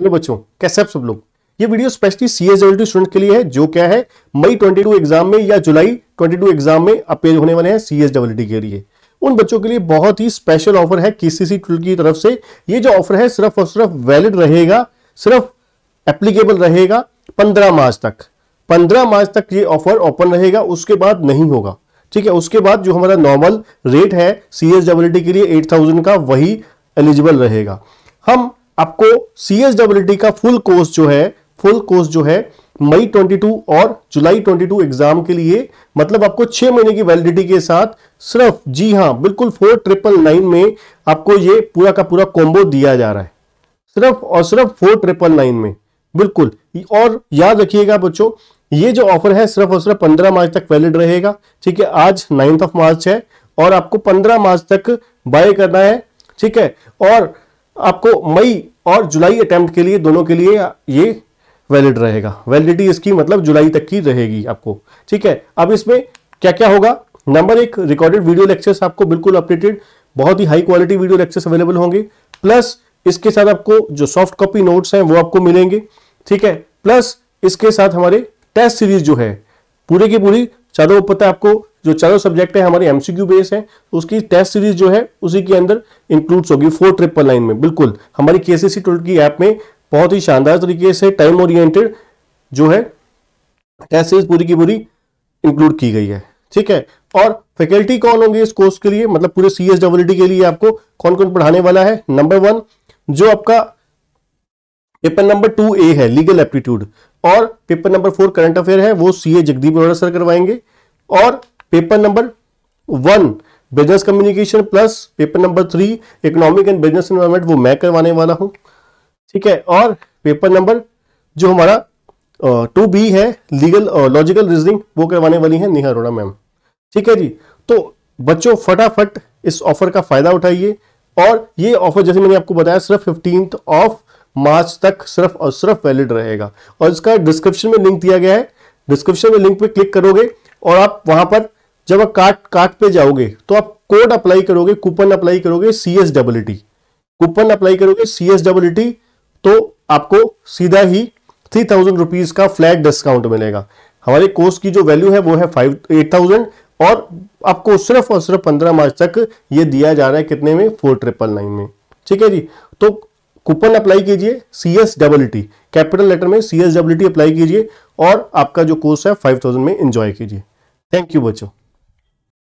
hello बच्चों कैसे आप सब लोग ये video specially C S W student के लिए है जो क्या है मई 22 एग्जाम में या जुलाई 22 एग्जाम में अपेयर होने वाले हैं सी एस डब्ल्यू के लिए उन बच्चों के लिए बहुत ही स्पेशल ऑफर है केसीसी टूल की तरफ से ये जो ऑफर है सिर्फ और सिर्फ वैलिड रहेगा सिर्फ एप्लीकेबल रहेगा पंद्रह मार्च तक पंद्रह मार्च तक ये ऑफर ओपन रहेगा उसके बाद नहीं होगा ठीक है उसके बाद जो हमारा नॉर्मल रेट है सी एस के लिए एट का वही एलिजिबल रहेगा हम आपको सी एस डब्ल्यू का फुल कोर्स जो है फुल कोर्स जो है मई 22 और जुलाई 22 एग्जाम के लिए मतलब आपको छह महीने की वैलिडिटी के साथ सिर्फ जी हाँ बिल्कुल फोर ट्रिपल नाइन में आपको ये पूरा का पूरा कॉम्बो दिया जा रहा है सिर्फ और सिर्फ फोर ट्रिपल नाइन में बिल्कुल और याद रखिएगा बच्चों ये जो ऑफर है सिर्फ और सिर्फ पंद्रह मार्च तक वैलिड रहेगा ठीक है आज नाइन्थ ऑफ मार्च है और आपको पंद्रह मार्च तक बाय करना है ठीक है और आपको मई और जुलाई अटैम्प्ट के लिए दोनों के लिए ये वैलिड रहेगा वैलिडिटी इसकी मतलब जुलाई तक की रहेगी आपको ठीक है अब इसमें क्या क्या होगा नंबर एक रिकॉर्डेड वीडियो लेक्चर्स आपको बिल्कुल अपडेटेड बहुत ही high quality video lectures available होंगे प्लस इसके साथ आपको जो सॉफ्ट कॉपी नोट्स हैं वो आपको मिलेंगे ठीक है प्लस इसके साथ हमारे टेस्ट सीरीज जो है पूरे की पूरी चारों पता आपको जो चारों सब्जेक्ट है हमारे एमसीक्यू बेस है तो उसकी टेस्ट सीरीज जो है उसी के अंदर इंक्लूड्स होगी फोर ट्रिपल लाइन में बिल्कुल हमारी केसीसी टोल की ऐप में बहुत ही शानदार तरीके से टाइम ओरिएंटेड जो है टेस्ट सीरीज पूरी की पूरी इंक्लूड की गई है ठीक है और फैकल्टी कौन होंगे इस कोर्स के लिए मतलब पूरे सी एस के लिए आपको कौन कौन पढ़ाने वाला है नंबर वन जो आपका पेपर नंबर टू ए है लीगल एप्टीट्यूड और paper number four current affair है वो सी ए जगदीप सर करवाएंगे और paper number one business communication plus paper number three economic and business environment वो मैं करवाने वाला हूं ठीक है और पेपर नंबर जो हमारा टू बी है लीगल लॉजिकल रीजनिंग वो करवाने वाली है नेहा अरोड़ा मैम ठीक है जी तो बच्चों फटाफट इस ऑफर का फायदा उठाइए और ये ऑफर जैसे मैंने आपको बताया सिर्फ फिफ्टीन ऑफ मार्च तक सिर्फ और सिर्फ वैलिड रहेगा और इसका डिस्क्रिप्शन में लिंक दिया गया है डिस्क्रिप्शन में लिंक पे क्लिक करोगे और आप वहां पर जब आप कार्ट कार्ट पे जाओगे तो आप कोड अप्लाई करोगे कूपन अप्लाई करोगे C S T coupon apply करोगे सी एस टी तो आपको सीधा ही थ्री थाउजेंड रुपीज का फ्लैट डिस्काउंट मिलेगा हमारे कोर्स की जो वैल्यू है वो है फाइव एट थाउजेंड और आपको सिर्फ और सिर्फ पंद्रह मार्च तक ये दिया जा रहा है कितने में फोर ट्रिपल नाइन में ठीक है जी तो कूपन अप्लाई कीजिए C S double T capital letter में C S W T apply कीजिए और आपका जो कोर्स है फाइव थाउजेंड में इंजॉय कीजिए थैंक यू बच्चों